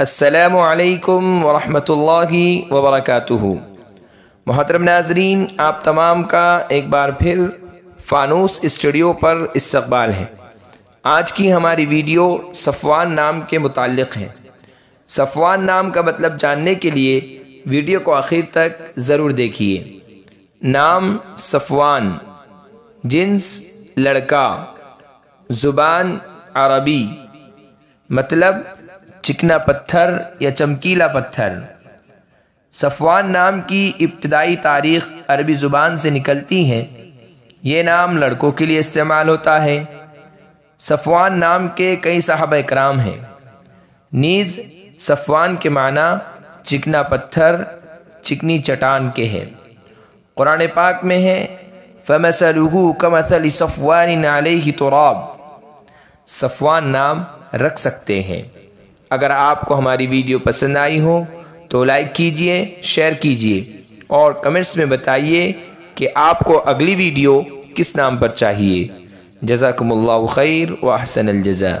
असलकम वरहि वबरक मोहतरम नाजरीन आप तमाम का एक बार फिर फ़ानूस स्टूडियो पर इस्तबाल है आज की हमारी वीडियो सफ़वान नाम के मुतक़ है सफ़वान नाम का मतलब जानने के लिए वीडियो को आखिर तक ज़रूर देखिए नाम सफ़वान जिन्स लड़का ज़ुबान अरबी मतलब चिकना पत्थर या चमकीला पत्थर सफवान नाम की इब्तदाई तारीख अरबी ज़ुबान से निकलती है ये नाम लड़कों के लिए इस्तेमाल होता है सफवान नाम के कई साहब कराम हैं नीज़ सफवान के माना चिकना पत्थर चिकनी चटान के हैं कुरान पाक में है फ़मसलहू कमसल सफ़वान ही तो सफ़वान नाम रख सकते हैं अगर आपको हमारी वीडियो पसंद आई हो तो लाइक कीजिए शेयर कीजिए और कमेंट्स में बताइए कि आपको अगली वीडियो किस नाम पर चाहिए जजाकमल खैर वाहसन अलजा